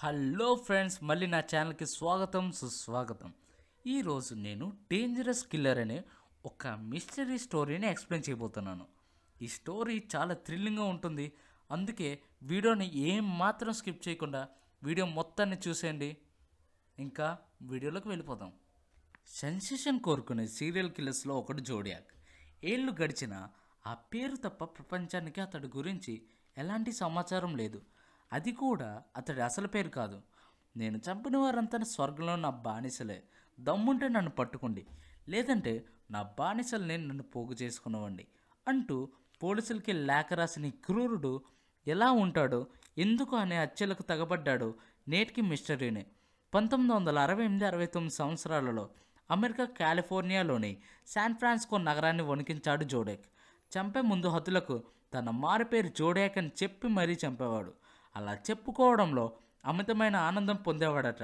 hello friends మళ్ళీ నా ఛానల్కి స్వాగతం సుస్వాగతం ఈరోజు నేను డేంజరస్ కిల్లర్ అనే ఒక మిస్టరీ స్టోరీని ఎక్స్ప్లెయిన్ చేయబోతున్నాను ఈ స్టోరీ చాలా థ్రిల్లింగ్గా ఉంటుంది అందుకే వీడియోని ఏం మాత్రం స్కిప్ చేయకుండా వీడియో మొత్తాన్ని చూసేయండి ఇంకా వీడియోలోకి వెళ్ళిపోదాం సెన్సేషన్ కోరుకునే సీరియల్ కిల్లర్స్లో ఒకటి జోడియాక్ ఏళ్ళు గడిచినా ఆ పేరు తప్ప ప్రపంచానికి అతడి గురించి ఎలాంటి సమాచారం లేదు అది కూడా అతడి అసలు పేరు కాదు నేను చంపిన వారంతా స్వర్గంలో నా బానిసలే దమ్ముంటే నన్ను పట్టుకోండి లేదంటే నా బానిసల్ని నన్ను పోగు చేసుకునివ్వండి అంటూ పోలీసులకి లేఖ రాసిన క్రూరుడు ఎలా ఉంటాడో ఎందుకు అనే హత్యలకు తగబడ్డాడో నేటికి మిస్టరీనే పంతొమ్మిది వందల అరవై ఎనిమిది అరవై తొమ్మిది సంవత్సరాలలో అమెరికా కాలిఫోర్నియాలోని శాన్ ఫ్రాన్సిస్కో నగరాన్ని వణికించాడు జోడేక్ చంపే ముందు హతులకు తన మారుపేరు జోడేక్ అని చెప్పి మరీ చంపేవాడు అలా చెప్పుకోవడంలో అమితమైన ఆనందం పొందేవాడట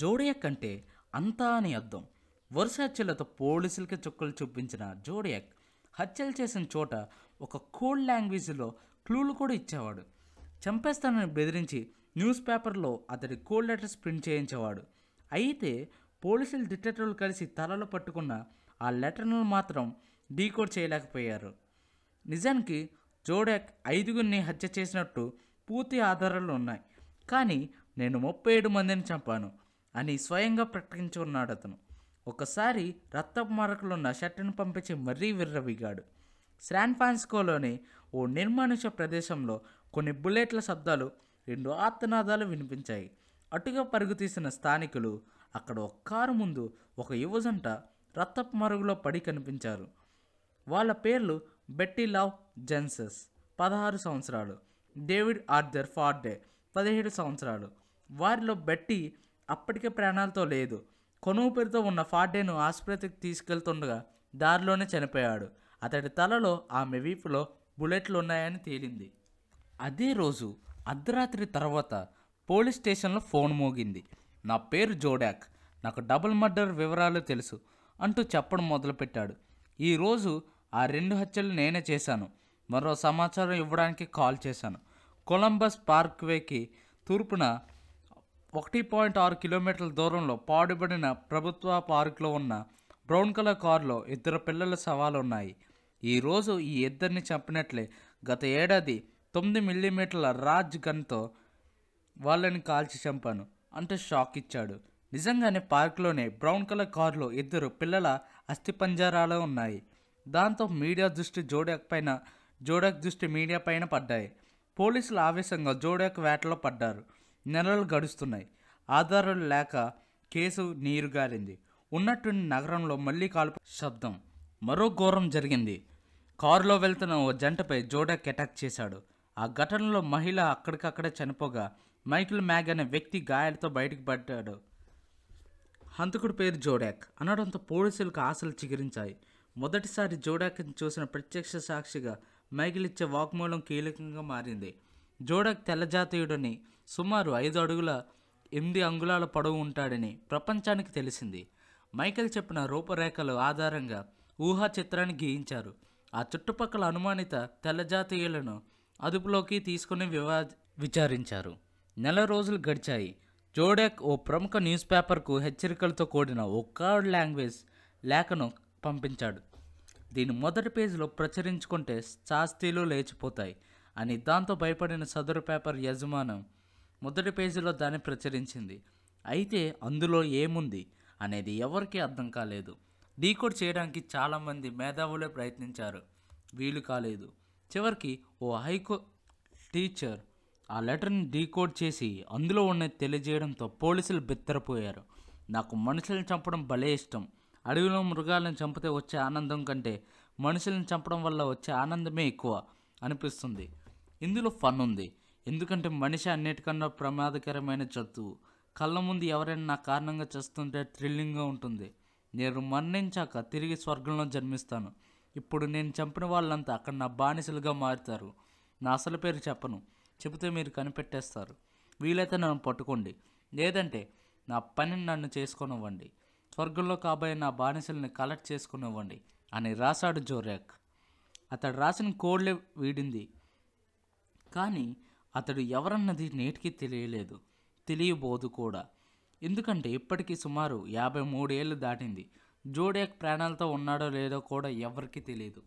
జోడియా కంటే అంతా అని అర్థం వరుస హత్యలతో పోలీసులకి చుక్కలు చూపించిన జోడియాక్ హత్యలు చేసిన చోట ఒక కోల్డ్ లాంగ్వేజ్లో క్లూలు కూడా ఇచ్చేవాడు చంపేస్తానని బెదిరించి న్యూస్ పేపర్లో అతడి కోల్డ్ లెటర్స్ ప్రింట్ చేయించేవాడు అయితే పోలీసులు డిటెక్టర్లు కలిసి తలలో పట్టుకున్న ఆ లెటర్ను మాత్రం డీకోడ్ చేయలేకపోయారు నిజానికి జోడాక్ ఐదుగురిని హత్య చేసినట్టు పూర్తి ఆధారాలు ఉన్నాయి కానీ నేను ముప్పై ఏడు మందిని చంపాను అని స్వయంగా ప్రకటించుకున్నాడు అతను ఒకసారి రక్త మరకలున్న షర్టును పంపించి మరీ విర్రవిగాడు శాన్ ఫ్రాన్సిస్కోలోని ఓ నిర్మానుష ప్రదేశంలో కొన్ని బుల్లెట్ల శబ్దాలు రెండు ఆర్తనాదాలు వినిపించాయి అటుగా పరుగు తీసిన స్థానికులు అక్కడ ఒక కారు ముందు ఒక యువజంట రక్త మరుగులో పడి కనిపించారు వాళ్ళ పేర్లు బెట్టి లవ్ జెన్సెస్ పదహారు సంవత్సరాలు డేవిడ్ ఆర్థర్ ఫార్డే పదిహేడు సంవత్సరాలు వారిలో బెట్టి అప్పటికే ప్రాణాలతో లేదు కొనువు పేరుతో ఉన్న ఫార్డేను ఆసుపత్రికి తీసుకెళ్తుండగా దారిలోనే చనిపోయాడు అతడి తలలో ఆమె వీపులో బుల్లెట్లు ఉన్నాయని తేలింది అదే రోజు అర్ధరాత్రి తర్వాత పోలీస్ స్టేషన్లో ఫోన్ మోగింది నా పేరు జోడాక్ నాకు డబుల్ మర్డర్ వివరాలు తెలుసు అంటూ చెప్పడం మొదలుపెట్టాడు ఈరోజు ఆ రెండు హత్యలు నేనే చేశాను మరో సమాచారం ఇవ్వడానికి కాల్ చేశాను కొలంబస్ పార్క్వేకి తూర్పున ఒకటి పాయింట్ ఆరు కిలోమీటర్ల దూరంలో పాడుబడిన ప్రభుత్వ పార్కులో ఉన్న బ్రౌన్ కలర్ కారులో ఇద్దరు పిల్లల సవాలు ఉన్నాయి ఈరోజు ఈ ఇద్దరిని చంపినట్లే గత ఏడాది తొమ్మిది మిల్లీమీటర్ల రాజ్ గన్తో వాళ్ళని కాల్చి చంపాను అంటూ షాక్ ఇచ్చాడు నిజంగానే పార్కులోనే బ్రౌన్ కలర్ కారులో ఇద్దరు పిల్లల అస్థిపంజరాలు ఉన్నాయి దాంతో మీడియా దృష్టి జోడక్ పైన జోడక్ దృష్టి మీడియా పైన పడ్డాయి పోలీసులు ఆవేశంగా జోడాక్ వేటలో పడ్డారు నెలలు గడుస్తున్నాయి ఆధారాలు లేక కేసు నీరుగారింది ఉన్నట్టుండి నగరంలో మళ్ళీ కాల్పు శబ్దం మరో ఘోరం జరిగింది కారులో వెళ్తున్న ఓ జంటపై జోడాక్ అటాక్ చేశాడు ఆ ఘటనలో మహిళ అక్కడికక్కడే చనిపోగా మైకిల్ మ్యాగ్ అనే వ్యక్తి గాయాలతో బయటకు పడ్డాడు హంతకుడి పేరు జోడాక్ అనడంతో పోలీసులకు ఆశలు చిగురించాయి మొదటిసారి జోడాక్ని చూసిన ప్రత్యక్ష సాక్షిగా మైకిల్ ఇచ్చే వాక్మూలం కీలకంగా మారింది జోడక్ తెల్లజాతీయుడని సుమారు ఐదు అడుగుల ఎనిమిది అంగుళాల పొడవు ఉంటాడని ప్రపంచానికి తెలిసింది మైకిల్ చెప్పిన రూపరేఖలు ఆధారంగా ఊహా చిత్రాన్ని గీయించారు ఆ చుట్టుపక్కల అనుమానిత తెల్లజాతీయులను అదుపులోకి తీసుకుని వివా విచారించారు నెల రోజులు గడిచాయి జోడాక్ ఓ ప్రముఖ న్యూస్ పేపర్కు హెచ్చరికలతో కూడిన ఓ లాంగ్వేజ్ లేఖను పంపించాడు దీని మొదటి పేజీలో ప్రచురించుకుంటే శాస్తీలు లేచిపోతాయి అని దాంతో భయపడిన సదరు పేపర్ యజమానం మొదటి పేజీలో దాన్ని ప్రచురించింది అయితే అందులో ఏముంది అనేది ఎవరికీ అర్థం కాలేదు డీకోడ్ చేయడానికి చాలామంది మేధావులే ప్రయత్నించారు వీలు కాలేదు చివరికి ఓ హైకో టీచర్ ఆ లెటర్ని డీకోడ్ చేసి అందులో ఉన్నది తెలియజేయడంతో పోలీసులు బిత్తరపోయారు నాకు మనుషులను చంపడం భలే ఇష్టం అడవిలో మృగాలను చంపితే వచ్చే ఆనందం కంటే మనుషులను చంపడం వల్ల వచ్చే ఆనందమే ఎక్కువ అనిపిస్తుంది ఇందులో ఫన్ ఉంది ఎందుకంటే మనిషి అన్నిటికన్నా ప్రమాదకరమైన జంతువు కళ్ళ ముందు ఎవరైనా నా కారణంగా చేస్తుంటే థ్రిల్లింగ్గా ఉంటుంది నేను మరణించాక తిరిగి స్వర్గంలో జన్మిస్తాను ఇప్పుడు నేను చంపిన వాళ్ళంతా అక్కడ నా బానిసలుగా మారుతారు నా అసలు పేరు చెప్పను చెబితే మీరు కనిపెట్టేస్తారు వీలైతే నన్ను పట్టుకోండి లేదంటే నా పనిని నన్ను చేసుకొనివ్వండి స్వర్గంలో కాబోయే నా బానిసల్ని కలెక్ట్ చేసుకునివ్వండి అని రాశాడు జోర్యాక్ అతడు రాసిన కోడ్లే వీడింది కానీ అతడు ఎవరన్నది నేటికి తెలియలేదు తెలియబోదు కూడా ఎందుకంటే ఇప్పటికీ సుమారు యాభై మూడేళ్ళు దాటింది జోడియాక్ ప్రాణాలతో ఉన్నాడో లేదో కూడా ఎవరికీ తెలియదు